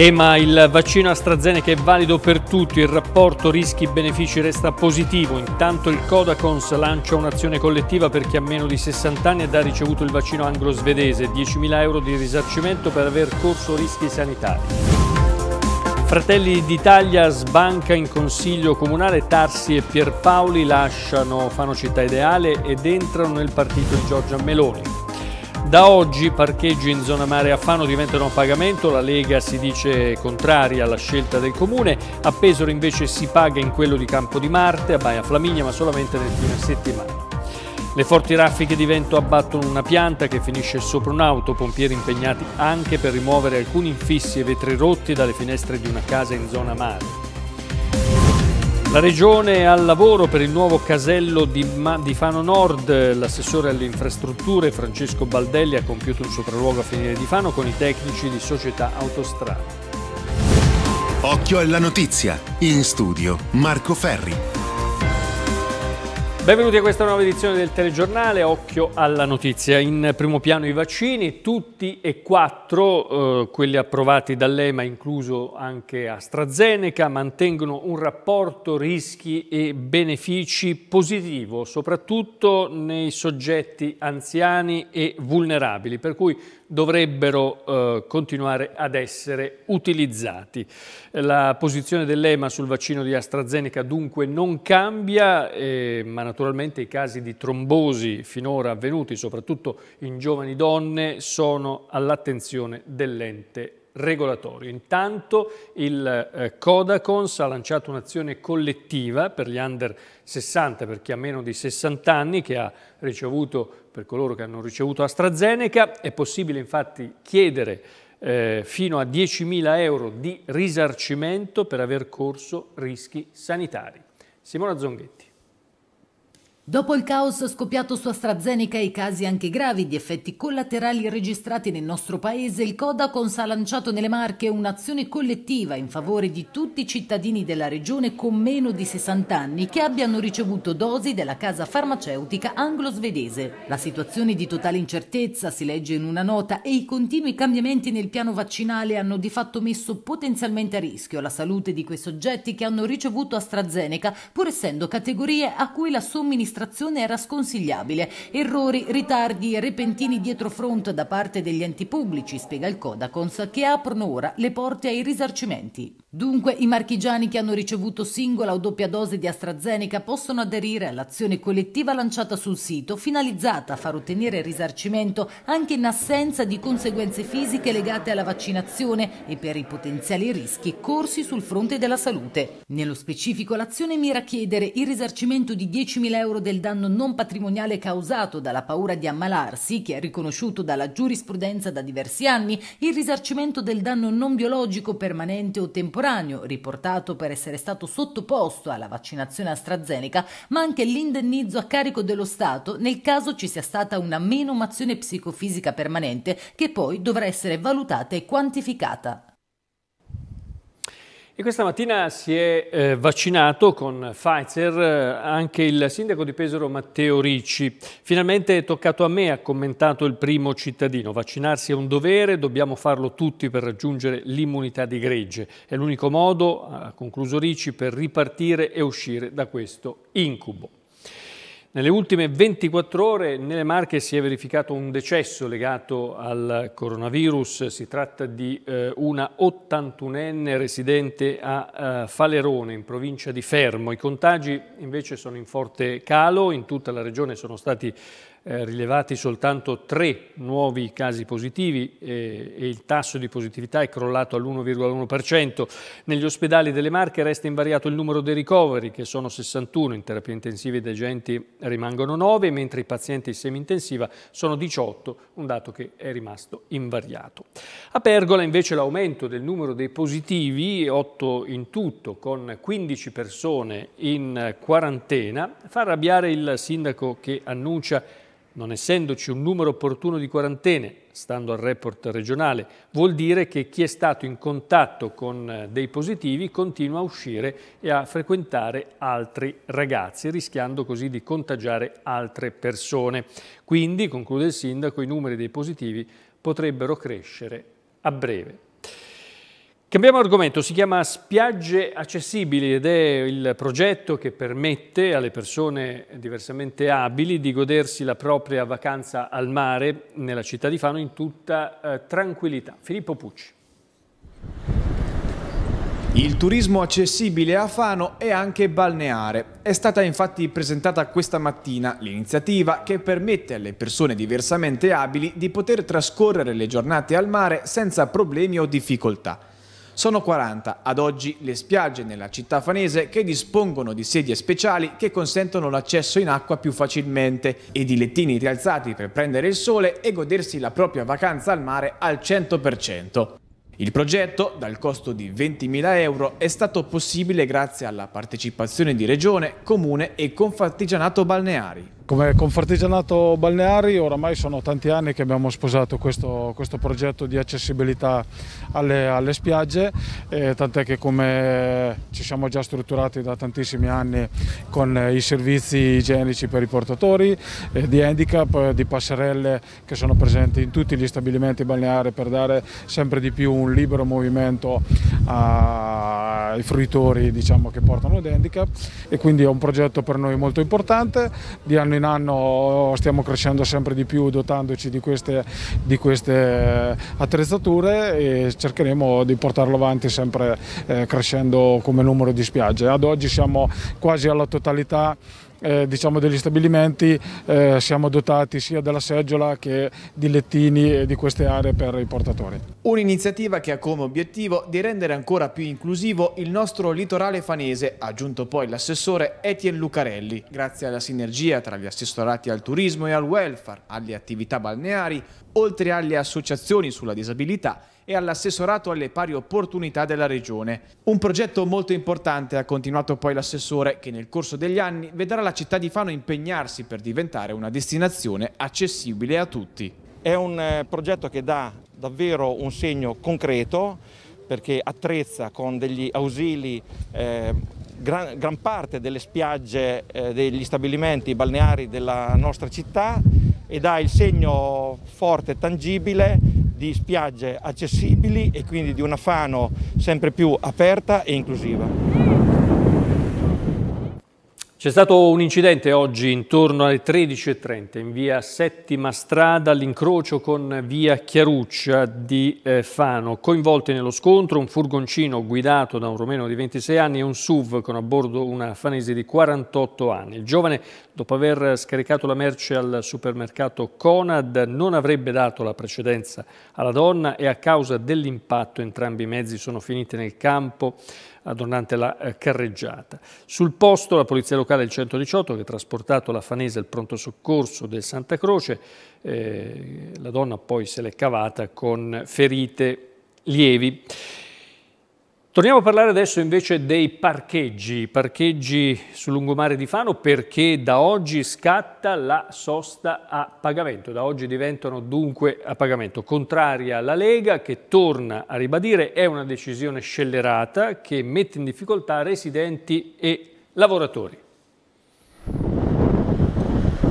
EMA il vaccino AstraZeneca è valido per tutti, il rapporto rischi-benefici resta positivo, intanto il Codacons lancia un'azione collettiva per chi ha meno di 60 anni ed ha ricevuto il vaccino anglo-svedese, 10.000 euro di risarcimento per aver corso rischi sanitari. Fratelli d'Italia sbanca in consiglio comunale, Tarsi e Pierpaoli lasciano Fano Città Ideale ed entrano nel partito di Giorgia Meloni. Da oggi i parcheggi in zona mare a Fano diventano a pagamento, la Lega si dice contraria alla scelta del comune, a Pesaro invece si paga in quello di Campo di Marte, a Baia Flaminia ma solamente nel fine settimana. Le forti raffiche di vento abbattono una pianta che finisce sopra un'auto, pompieri impegnati anche per rimuovere alcuni infissi e vetri rotti dalle finestre di una casa in zona mare. La Regione al lavoro per il nuovo casello di, di Fano Nord, l'assessore alle infrastrutture Francesco Baldelli ha compiuto un sopralluogo a finire di Fano con i tecnici di società autostrada. Occhio alla notizia, in studio Marco Ferri. Benvenuti a questa nuova edizione del telegiornale, occhio alla notizia. In primo piano i vaccini, tutti e quattro, eh, quelli approvati dall'EMA, incluso anche AstraZeneca, mantengono un rapporto rischi e benefici positivo, soprattutto nei soggetti anziani e vulnerabili, per cui dovrebbero eh, continuare ad essere utilizzati. La posizione dell'EMA sul vaccino di AstraZeneca dunque non cambia, eh, ma naturalmente Naturalmente i casi di trombosi finora avvenuti, soprattutto in giovani donne, sono all'attenzione dell'ente regolatorio. Intanto il eh, Codacons ha lanciato un'azione collettiva per gli under 60, per chi ha meno di 60 anni, che ha ricevuto, per coloro che hanno ricevuto AstraZeneca, è possibile infatti chiedere eh, fino a 10.000 euro di risarcimento per aver corso rischi sanitari. Simona Zonghetti. Dopo il caos scoppiato su AstraZeneca e i casi anche gravi di effetti collaterali registrati nel nostro paese, il Codacons ha lanciato nelle Marche un'azione collettiva in favore di tutti i cittadini della regione con meno di 60 anni che abbiano ricevuto dosi della casa farmaceutica anglo-svedese. La situazione di totale incertezza, si legge in una nota, e i continui cambiamenti nel piano vaccinale hanno di fatto messo potenzialmente a rischio la salute di quei soggetti che hanno ricevuto AstraZeneca, pur essendo categorie a cui la somministrazione amministrazione era sconsigliabile. Errori, ritardi e repentini dietro front da parte degli enti pubblici, spiega il Codacons, che aprono ora le porte ai risarcimenti. Dunque i marchigiani che hanno ricevuto singola o doppia dose di AstraZeneca possono aderire all'azione collettiva lanciata sul sito, finalizzata a far ottenere il risarcimento anche in assenza di conseguenze fisiche legate alla vaccinazione e per i potenziali rischi corsi sul fronte della salute. Nello specifico l'azione mira a chiedere il risarcimento di 10.000 euro del danno non patrimoniale causato dalla paura di ammalarsi, che è riconosciuto dalla giurisprudenza da diversi anni, il risarcimento del danno non biologico permanente o temporaneo temporaneo, riportato per essere stato sottoposto alla vaccinazione AstraZeneca, ma anche l'indennizzo a carico dello Stato nel caso ci sia stata una menomazione psicofisica permanente che poi dovrà essere valutata e quantificata. E questa mattina si è eh, vaccinato con Pfizer eh, anche il sindaco di Pesaro Matteo Ricci. Finalmente è toccato a me, ha commentato il primo cittadino. Vaccinarsi è un dovere, dobbiamo farlo tutti per raggiungere l'immunità di gregge. È l'unico modo, ha concluso Ricci, per ripartire e uscire da questo incubo. Nelle ultime 24 ore nelle Marche si è verificato un decesso legato al coronavirus. Si tratta di eh, una 81enne residente a eh, Falerone, in provincia di Fermo. I contagi invece sono in forte calo, in tutta la regione sono stati eh, rilevati soltanto tre nuovi casi positivi eh, e il tasso di positività è crollato all'1,1%. Negli ospedali delle Marche resta invariato il numero dei ricoveri, che sono 61, in terapia intensiva i degenti rimangono 9, mentre i pazienti in semi-intensiva sono 18, un dato che è rimasto invariato. A Pergola invece l'aumento del numero dei positivi, 8 in tutto, con 15 persone in quarantena, fa arrabbiare il sindaco che annuncia non essendoci un numero opportuno di quarantene, stando al report regionale, vuol dire che chi è stato in contatto con eh, dei positivi continua a uscire e a frequentare altri ragazzi, rischiando così di contagiare altre persone. Quindi, conclude il sindaco, i numeri dei positivi potrebbero crescere a breve. Cambiamo argomento, si chiama Spiagge Accessibili ed è il progetto che permette alle persone diversamente abili di godersi la propria vacanza al mare nella città di Fano in tutta eh, tranquillità. Filippo Pucci. Il turismo accessibile a Fano è anche balneare. È stata infatti presentata questa mattina l'iniziativa che permette alle persone diversamente abili di poter trascorrere le giornate al mare senza problemi o difficoltà. Sono 40 ad oggi le spiagge nella città fanese che dispongono di sedie speciali che consentono l'accesso in acqua più facilmente e di lettini rialzati per prendere il sole e godersi la propria vacanza al mare al 100%. Il progetto, dal costo di 20.000 euro, è stato possibile grazie alla partecipazione di Regione, Comune e Confartigianato Balneari. Come Confartigianato Balneari oramai sono tanti anni che abbiamo sposato questo, questo progetto di accessibilità alle, alle spiagge, eh, tant'è che come ci siamo già strutturati da tantissimi anni con eh, i servizi igienici per i portatori, eh, di handicap, eh, di passerelle che sono presenti in tutti gli stabilimenti balneari per dare sempre di più un libero movimento ai fruitori diciamo, che portano di handicap e quindi è un progetto per noi molto importante. Di anno in in anno stiamo crescendo sempre di più dotandoci di queste, di queste eh, attrezzature e cercheremo di portarlo avanti sempre eh, crescendo come numero di spiagge. Ad oggi siamo quasi alla totalità eh, diciamo degli stabilimenti eh, siamo dotati sia della seggiola che di lettini e di queste aree per i portatori. Un'iniziativa che ha come obiettivo di rendere ancora più inclusivo il nostro litorale fanese, ha aggiunto poi l'assessore Etienne Lucarelli, grazie alla sinergia tra gli assessorati al turismo e al welfare, alle attività balneari, oltre alle associazioni sulla disabilità e all'assessorato alle pari opportunità della regione. Un progetto molto importante, ha continuato poi l'assessore, che nel corso degli anni vedrà la città di Fano impegnarsi per diventare una destinazione accessibile a tutti. È un eh, progetto che dà davvero un segno concreto perché attrezza con degli ausili eh, gran, gran, parte delle spiagge eh, degli stabilimenti balneari della nostra città e dà il segno forte e tangibile di spiagge accessibili e quindi di una Fano sempre più aperta e inclusiva. C'è stato un incidente oggi intorno alle 13.30 in via Settima Strada all'incrocio con via Chiaruccia di eh, Fano. Coinvolti nello scontro un furgoncino guidato da un romeno di 26 anni e un SUV con a bordo una fanese di 48 anni. Il giovane, dopo aver scaricato la merce al supermercato Conad, non avrebbe dato la precedenza alla donna e a causa dell'impatto entrambi i mezzi sono finiti nel campo eh, durante la eh, carreggiata. Sul posto la Polizia Locale del 118 che ha trasportato la Fanese al pronto soccorso del Santa Croce, eh, la donna poi se l'è cavata con ferite lievi. Torniamo a parlare adesso invece dei parcheggi, parcheggi sul lungomare di Fano perché da oggi scatta la sosta a pagamento, da oggi diventano dunque a pagamento. Contraria alla Lega che torna a ribadire è una decisione scellerata che mette in difficoltà residenti e lavoratori.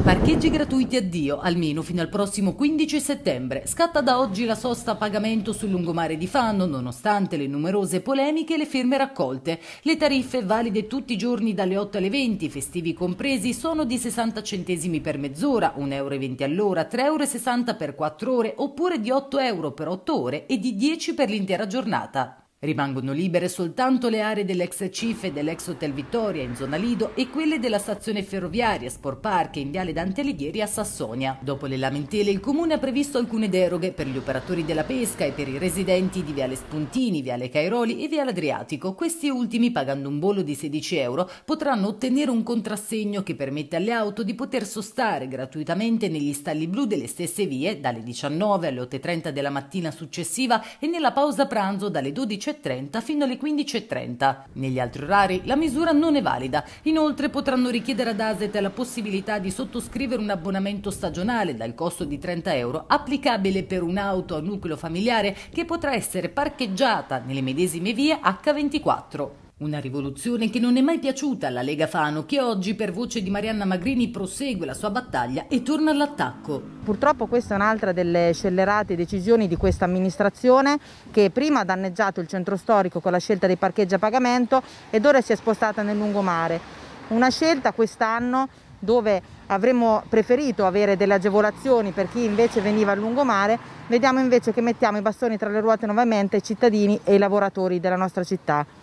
Parcheggi gratuiti addio, almeno fino al prossimo 15 settembre. Scatta da oggi la sosta a pagamento sul lungomare di Fanno, nonostante le numerose polemiche e le firme raccolte. Le tariffe, valide tutti i giorni dalle 8 alle 20, festivi compresi, sono di 60 centesimi per mezz'ora, 1,20 euro all'ora, 3,60 euro per 4 ore, oppure di 8 euro per 8 ore e di 10 per l'intera giornata. Rimangono libere soltanto le aree dell'ex CIF e dell'ex Hotel Vittoria in zona Lido e quelle della stazione ferroviaria Sport Park in Viale Dante Alighieri a Sassonia. Dopo le lamentele il Comune ha previsto alcune deroghe per gli operatori della pesca e per i residenti di Viale Spuntini, Viale Cairoli e Viale Adriatico. Questi ultimi, pagando un bollo di 16 euro, potranno ottenere un contrassegno che permette alle auto di poter sostare gratuitamente negli stalli blu delle stesse vie dalle 19 alle 8.30 della mattina successiva e nella pausa pranzo dalle 12.30 14.30 fino alle 15.30. Negli altri orari la misura non è valida. Inoltre potranno richiedere ad ASET la possibilità di sottoscrivere un abbonamento stagionale dal costo di 30 euro applicabile per un'auto a nucleo familiare che potrà essere parcheggiata nelle medesime vie H24. Una rivoluzione che non è mai piaciuta alla Lega Fano, che oggi per voce di Marianna Magrini prosegue la sua battaglia e torna all'attacco. Purtroppo questa è un'altra delle scellerate decisioni di questa amministrazione che prima ha danneggiato il centro storico con la scelta dei parcheggi a pagamento ed ora si è spostata nel lungomare. Una scelta quest'anno dove avremmo preferito avere delle agevolazioni per chi invece veniva al lungomare, vediamo invece che mettiamo i bastoni tra le ruote nuovamente ai cittadini e ai lavoratori della nostra città.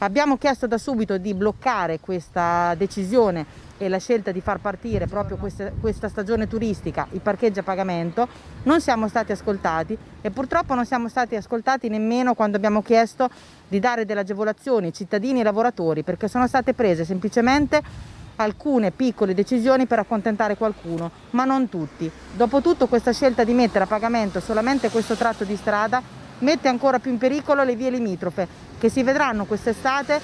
Abbiamo chiesto da subito di bloccare questa decisione e la scelta di far partire proprio questa, questa, stagione turistica i parcheggi a pagamento, non siamo stati ascoltati e purtroppo non siamo stati ascoltati nemmeno quando abbiamo chiesto di dare delle agevolazioni ai cittadini e ai lavoratori perché sono state prese semplicemente alcune piccole decisioni per accontentare qualcuno, ma non tutti. Dopotutto questa scelta di mettere a pagamento solamente questo tratto di strada mette ancora più in pericolo le vie limitrofe che si vedranno quest'estate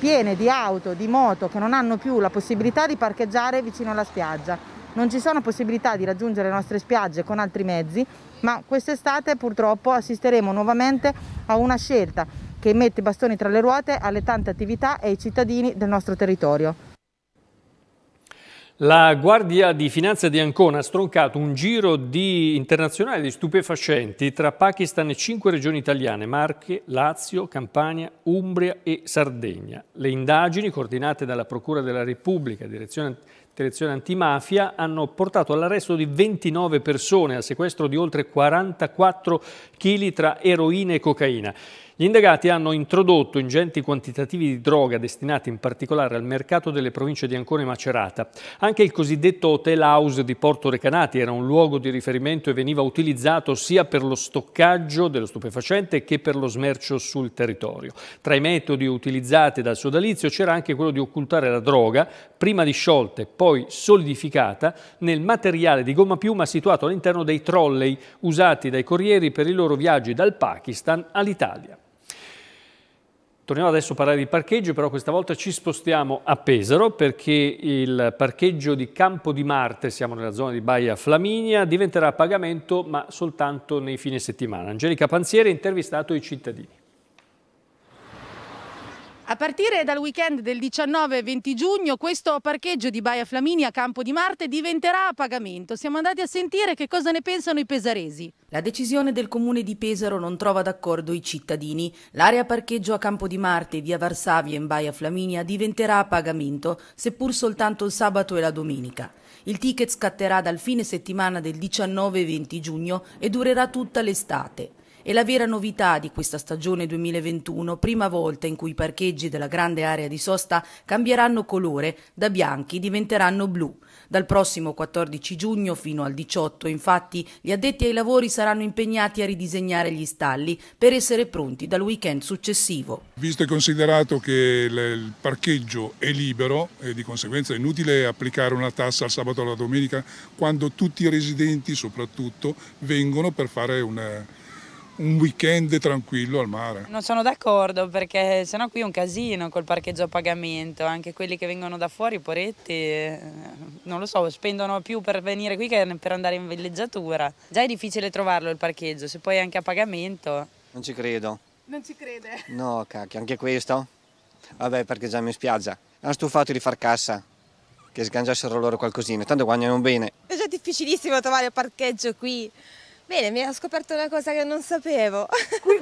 piene di auto, di moto che non hanno più la possibilità di parcheggiare vicino alla spiaggia. Non ci sono possibilità di raggiungere le nostre spiagge con altri mezzi, ma quest'estate purtroppo assisteremo nuovamente a una scelta che mette i bastoni tra le ruote alle tante attività e ai cittadini del nostro territorio. La Guardia di Finanza di Ancona ha stroncato un giro di internazionale di stupefacenti tra Pakistan e cinque regioni italiane, Marche, Lazio, Campania, Umbria e Sardegna. Le indagini, coordinate dalla Procura della Repubblica, direzione Direzione Antimafia hanno portato all'arresto di 29 persone, al sequestro di oltre 44 kg tra eroina e cocaina. Gli indagati hanno introdotto ingenti quantitativi di droga destinati in particolare al mercato delle province di Ancona e Macerata. Anche il cosiddetto hotel house di Porto Recanati era un luogo di riferimento e veniva utilizzato sia per lo stoccaggio dello stupefacente che per lo smercio sul territorio. Tra i metodi utilizzati dal sodalizio c'era anche quello di occultare la droga, prima disciolta e poi solidificata, nel materiale di gomma piuma situato all'interno dei trolley usati dai corrieri per i loro viaggi dal Pakistan all'Italia. Torniamo adesso a parlare di parcheggio, però questa volta ci spostiamo a Pesaro perché il parcheggio di Campo di Marte, siamo nella zona di Baia Flaminia, diventerà a pagamento ma soltanto nei fine settimana. Angelica Panzieri ha intervistato i cittadini. A partire dal weekend del 19 e 20 giugno questo parcheggio di Baia Flaminia a Campo di Marte diventerà a pagamento. Siamo andati a sentire che cosa ne pensano i pesaresi. La decisione del comune di Pesaro non trova d'accordo i cittadini. L'area parcheggio a Campo di Marte, via Varsavia in Baia Flaminia diventerà a pagamento, seppur soltanto il sabato e la domenica. Il ticket scatterà dal fine settimana del 19 e 20 giugno e durerà tutta l'estate. È la vera novità di questa stagione 2021, prima volta in cui i parcheggi della grande area di sosta cambieranno colore, da bianchi diventeranno blu. Dal prossimo 14 giugno fino al 18, infatti, gli addetti ai lavori saranno impegnati a ridisegnare gli stalli per essere pronti dal weekend successivo. Visto e considerato che il parcheggio è libero e di conseguenza è inutile applicare una tassa al sabato o alla domenica quando tutti i residenti soprattutto vengono per fare una un weekend tranquillo al mare. Non sono d'accordo perché sennò qui è un casino col parcheggio a pagamento, anche quelli che vengono da fuori, poretti, eh, non lo so, spendono più per venire qui che per andare in villeggiatura. Già è difficile trovarlo il parcheggio, se poi è anche a pagamento. Non ci credo. Non ci crede? No, cacchio, anche questo? Vabbè, perché già mi spiaggia. Hanno stufato di far cassa che sgangiassero loro qualcosina, tanto guadagnano bene. È già difficilissimo trovare il parcheggio qui. Bene, mi ha scoperto una cosa che non sapevo.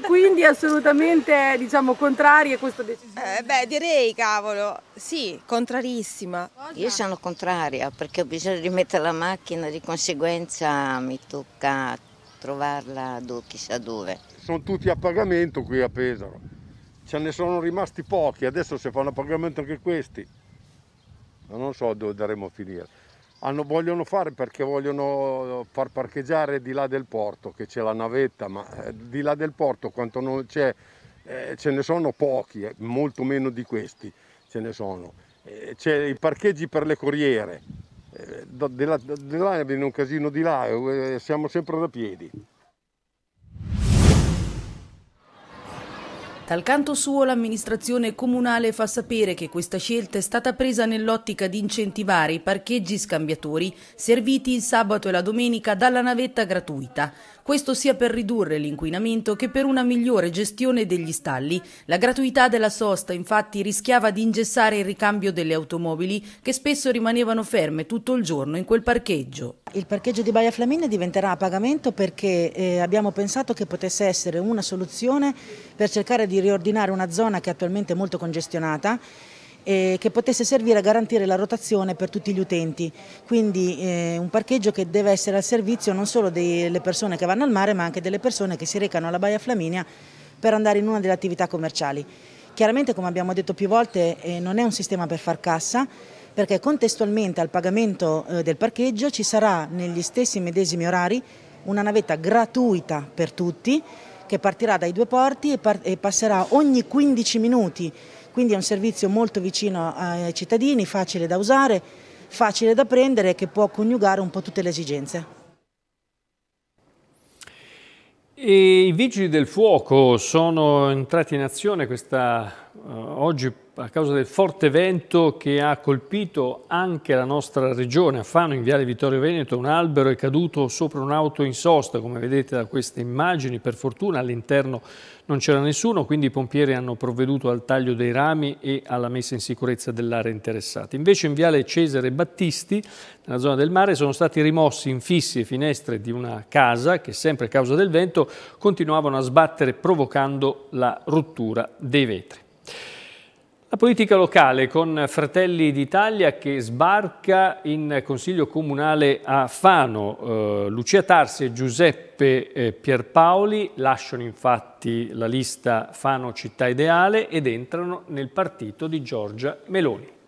Quindi assolutamente, diciamo, contraria a questa decisione? Eh, beh, direi, cavolo, sì, contrarissima. Io sono contraria perché ho bisogno di mettere la macchina, di conseguenza mi tocca trovarla do, chissà dove. Sono tutti a pagamento qui a Pesaro, ce ne sono rimasti pochi, adesso se fanno a pagamento anche questi. Non so dove daremo a finire hanno, vogliono fare perché vogliono far parcheggiare di là del porto, che c'è la navetta, ma eh, di là del porto quanto non c'è, eh, ce ne sono pochi, eh, molto meno di questi ce ne sono. Eh, c'è i parcheggi per le corriere, eh, da, di là, là viene un casino di là, eh, siamo sempre da piedi. Dal canto suo l'amministrazione comunale fa sapere che questa scelta è stata presa nell'ottica di incentivare i parcheggi scambiatori serviti il sabato e la domenica dalla navetta gratuita. Questo sia per ridurre l'inquinamento che per una migliore gestione degli stalli. La gratuità della sosta infatti rischiava di ingessare il ricambio delle automobili che spesso rimanevano ferme tutto il giorno in quel parcheggio. Il parcheggio di Baia Flamina diventerà a pagamento perché eh, abbiamo pensato che potesse essere una soluzione per cercare di riordinare una zona che attualmente è molto congestionata eh, che potesse servire a garantire la rotazione per tutti gli utenti, quindi eh, un parcheggio che deve essere al servizio non solo delle persone che vanno al mare ma anche delle persone che si recano alla Baia Flaminia per andare in una delle attività commerciali. Chiaramente come abbiamo detto più volte eh, non è un sistema per far cassa, perché contestualmente al pagamento eh, del parcheggio ci sarà negli stessi medesimi orari una navetta gratuita per tutti che partirà dai due porti e, passerà ogni 15 minuti quindi è un servizio molto vicino ai cittadini, facile da usare, facile da prendere e che può coniugare un po' tutte le esigenze. E I vigili del fuoco sono entrati in azione questa eh, oggi a causa del forte vento che ha colpito anche la nostra regione, a Fano, in Viale Vittorio Veneto, un albero è caduto sopra un'auto in sosta, come vedete da queste immagini, per fortuna all'interno non c'era nessuno, quindi i pompieri hanno provveduto al taglio dei rami e alla messa in sicurezza dell'area interessata. Invece in Viale Cesare Battisti, nella zona del mare, sono stati rimossi infissi e finestre di una casa che, sempre a causa del vento, continuavano a sbattere provocando la rottura dei vetri. La politica locale con Fratelli d'Italia che sbarca in Consiglio Comunale a Fano. Eh, Lucia Tarsi e Giuseppe eh, Pierpaoli lasciano infatti la lista Fano Città Ideale ed entrano nel partito di Giorgia Meloni.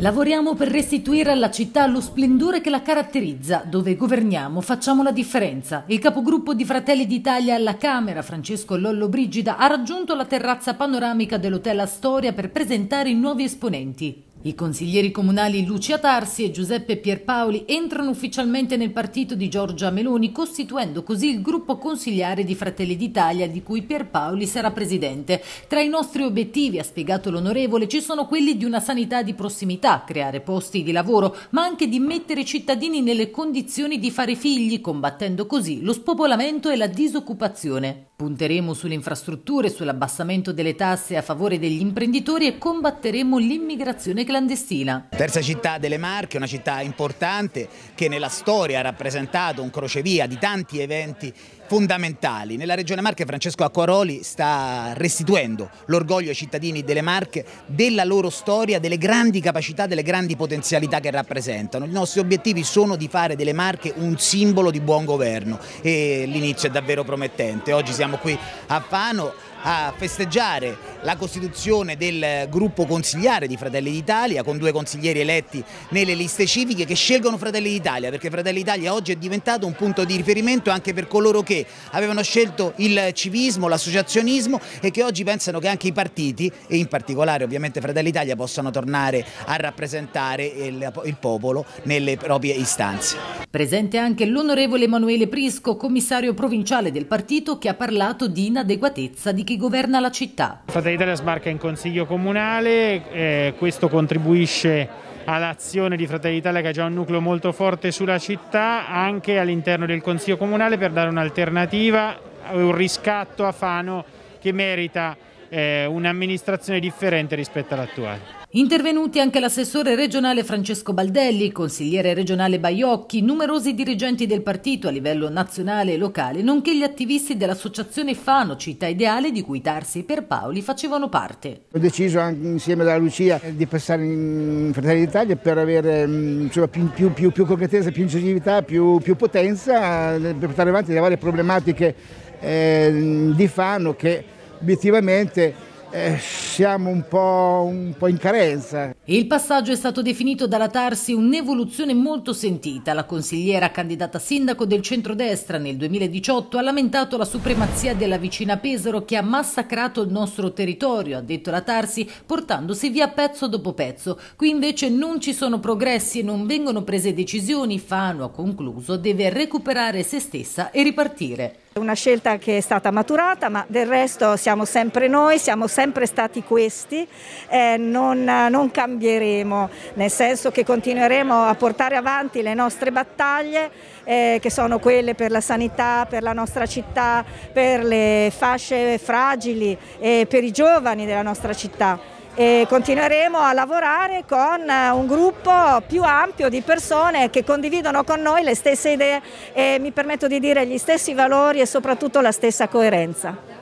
Lavoriamo per restituire alla città lo splendore che la caratterizza. Dove governiamo facciamo la differenza. Il capogruppo di Fratelli d'Italia alla Camera, Francesco Lollo Brigida, ha raggiunto la terrazza panoramica dell'Hotel Astoria per presentare i nuovi esponenti. I consiglieri comunali Lucia Tarsi e Giuseppe Pierpaoli entrano ufficialmente nel partito di Giorgia Meloni, costituendo così il gruppo consigliare di Fratelli d'Italia, di cui Pierpaoli sarà presidente. Tra i nostri obiettivi, ha spiegato l'onorevole, ci sono quelli di una sanità di prossimità, creare posti di lavoro, ma anche di mettere i cittadini nelle condizioni di fare figli, combattendo così lo spopolamento e la disoccupazione. Punteremo sulle infrastrutture, sull'abbassamento delle tasse a favore degli imprenditori e combatteremo l'immigrazione clandestina clandestina. Terza città delle Marche, una città importante che nella storia ha rappresentato un crocevia di tanti eventi fondamentali. Nella regione Marche Francesco Acquaroli sta restituendo l'orgoglio ai cittadini delle Marche della loro storia, delle grandi capacità, delle grandi potenzialità che rappresentano. I nostri obiettivi sono di fare delle Marche un simbolo di buon governo e l'inizio è davvero promettente. Oggi siamo qui a Fano a festeggiare la costituzione del gruppo consigliare di Fratelli d'Italia con due consiglieri eletti nelle liste civiche che scelgono Fratelli d'Italia perché Fratelli d'Italia oggi è diventato un punto di riferimento anche per coloro che avevano scelto il civismo, l'associazionismo e che oggi pensano che anche i partiti e in particolare ovviamente Fratelli d'Italia possano tornare a rappresentare il, il popolo nelle proprie istanze. Presente anche l'onorevole Emanuele Prisco, commissario provinciale del partito che ha parlato di inadeguatezza di chi governa la città. Fratelli d'Italia sbarca in consiglio comunale, eh, questo contribuisce all'azione di Fratelli d'Italia che ha già un nucleo molto forte sulla città, anche all'interno del consiglio comunale per dare un'alternativa, un riscatto a Fano che merita eh, un'amministrazione differente rispetto all'attuale. Intervenuti anche l'assessore regionale Francesco Baldelli, consigliere regionale Baiocchi, numerosi dirigenti del partito a livello nazionale e locale, nonché gli attivisti dell'associazione Fano Città Ideale di cui Tarsi e Perpaoli facevano parte. Ho deciso anche insieme alla Lucia di passare in Fratelli d'Italia per avere mm, insomma, più, più, più, più, concretezza, più incisività, più, potenza eh, per portare avanti le varie problematiche eh, di Fano che obiettivamente eh, siamo un po', un po', in carenza. Il passaggio è stato definito dalla Tarsi un'evoluzione molto sentita. La consigliera candidata sindaco del centrodestra nel 2018 ha lamentato la supremazia della vicina Pesaro che ha massacrato il nostro territorio, ha detto la Tarsi, portandosi via pezzo dopo pezzo. Qui invece non ci sono progressi e non vengono prese decisioni. Fano ha concluso, deve recuperare se stessa e ripartire. Una scelta che è stata maturata, ma del resto siamo sempre noi, siamo sempre stati questi, eh, non, non cambieremo, nel senso che continueremo a portare avanti le nostre battaglie, eh, che sono quelle per la sanità, per la nostra città, per le fasce fragili e per i giovani della nostra città e continueremo a lavorare con eh, un gruppo più ampio di persone che condividono con noi le stesse idee e mi permetto di dire gli stessi valori e soprattutto la stessa coerenza.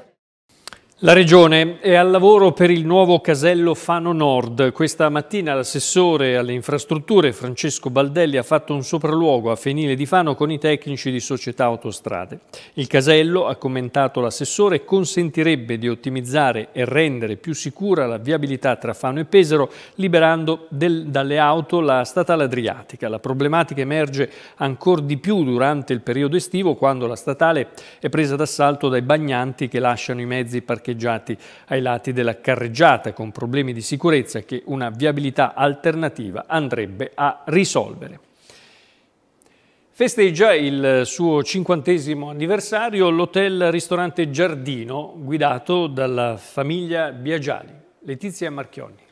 La Regione è al lavoro per il nuovo casello Fano Nord. Questa mattina l'assessore alle infrastrutture Francesco Baldelli ha fatto un sopralluogo a Fenile di Fano con i tecnici di società autostrade. Il casello, ha commentato l'assessore, consentirebbe di ottimizzare e rendere più sicura la viabilità tra Fano e Pesaro, liberando del, dalle auto la statale adriatica. La problematica emerge ancora di più durante il periodo estivo, quando la statale è presa d'assalto dai bagnanti che lasciano i mezzi parcheggiati parcheggiati ai lati della carreggiata con problemi di sicurezza che una viabilità alternativa andrebbe a risolvere. Festeggia il suo cinquantesimo anniversario l'hotel-ristorante Giardino guidato dalla famiglia Biagiali. Letizia Marchionni.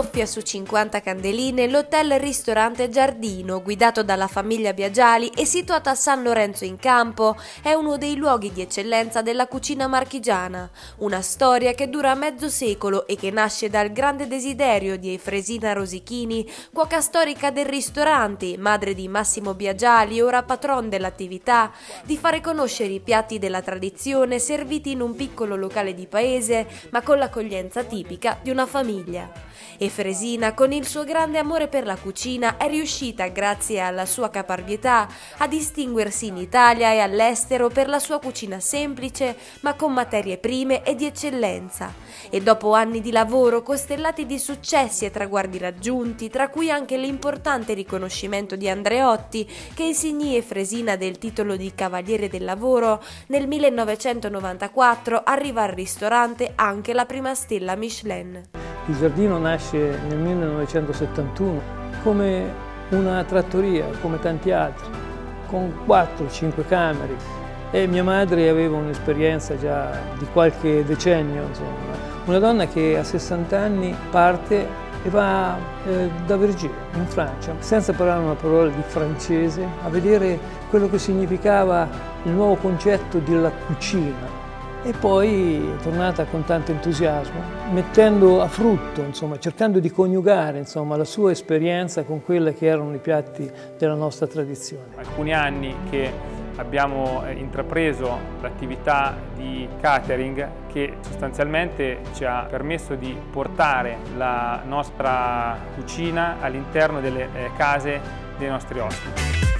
soffia su 50 candeline l'hotel-ristorante Giardino, guidato dalla famiglia Biagiali e situato a San Lorenzo in Campo, è uno dei luoghi di eccellenza della cucina marchigiana, una storia che dura mezzo secolo e che nasce dal grande desiderio di Efresina Rosichini, cuoca storica del ristorante, madre di Massimo Biagiali, ora patron dell'attività, di fare conoscere i piatti della tradizione serviti in un piccolo locale di paese, ma con l'accoglienza tipica di una famiglia. E Fresina, con il suo grande amore per la cucina, è riuscita, grazie alla sua caparbietà, a distinguersi in Italia e all'estero per la sua cucina semplice, ma con materie prime e di eccellenza. E dopo anni di lavoro costellati di successi e traguardi raggiunti, tra cui anche l'importante riconoscimento di Andreotti, che insignì e Fresina del titolo di Cavaliere del Lavoro, nel 1994 arriva al ristorante anche la prima stella Michelin. Il giardino nasce nel 1971 come una trattoria, come tanti altri, con 4-5 camere. E mia madre aveva un'esperienza già di qualche decennio, insomma. Una donna che a 60 anni parte e va eh, da Vergine in Francia, senza parlare una parola di francese, a vedere quello che significava il nuovo concetto della cucina, e poi è tornata con tanto entusiasmo, mettendo a frutto, insomma, cercando di coniugare insomma, la sua esperienza con quelli che erano i piatti della nostra tradizione. Alcuni anni che abbiamo eh, intrapreso l'attività di catering che sostanzialmente ci ha permesso di portare la nostra cucina all'interno delle eh, case dei nostri ospiti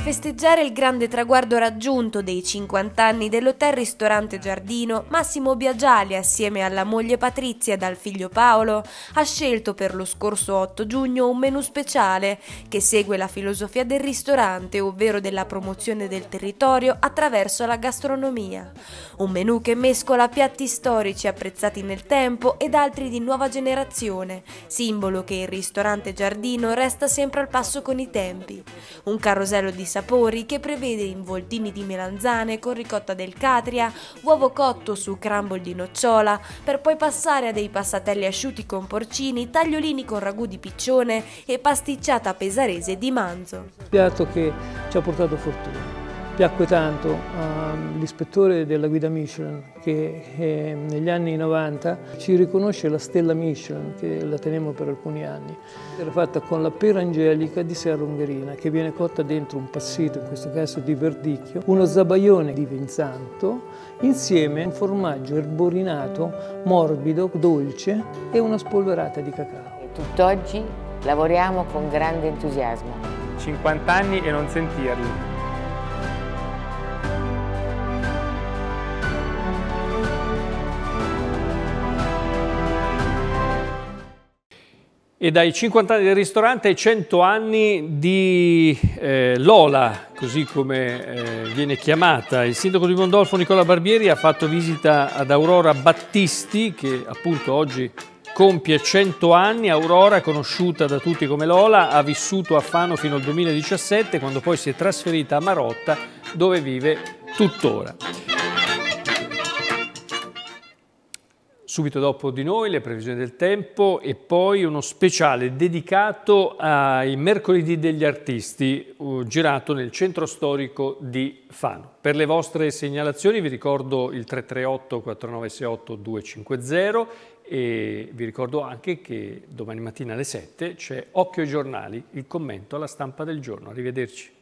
festeggiare il grande traguardo raggiunto dei 50 anni dell'hotel ristorante Giardino, Massimo Biagiali assieme alla moglie Patrizia ed al figlio Paolo ha scelto per lo scorso 8 giugno un menu speciale che segue la filosofia del ristorante, ovvero della promozione del territorio attraverso la gastronomia. Un menu che mescola piatti storici apprezzati nel tempo ed altri di nuova generazione, simbolo che il ristorante Giardino resta sempre al passo con i tempi. Un carosello di sapori che prevede involtini di melanzane con ricotta del catria, uovo cotto su crumble di nocciola, per poi passare a dei passatelli asciutti con porcini, tagliolini con ragù di piccione e pasticciata pesarese di manzo. Un piatto che ci ha portato fortuna piacque tanto all'ispettore ah, della guida Michelin che, eh, negli anni 90 ci riconosce la stella Michelin che la tenemmo per alcuni anni. Era fatta con la pera angelica di Serra Ungherina che viene cotta dentro un passito, in questo caso di verdicchio, uno zabaione di Vinzanto insieme a un formaggio erborinato, morbido, dolce e una spolverata di cacao. Tutt'oggi lavoriamo con grande entusiasmo. 50 anni e non sentirli. e dai 50 anni del ristorante ai 100 anni di eh, Lola, così come eh, viene chiamata. Il sindaco di Mondolfo Nicola Barbieri ha fatto visita ad Aurora Battisti, che appunto oggi compie 100 anni. Aurora, conosciuta da tutti come Lola, ha vissuto a Fano fino al 2017, quando poi si è trasferita a Marotta, dove vive tuttora. Subito dopo di noi le previsioni del tempo e poi uno speciale dedicato ai mercoledì degli artisti uh, girato nel centro storico di Fano. Per le vostre segnalazioni vi ricordo il 338 4968 250 e vi ricordo anche che domani mattina alle 7 c'è Occhio ai giornali, il commento alla stampa del giorno. Arrivederci.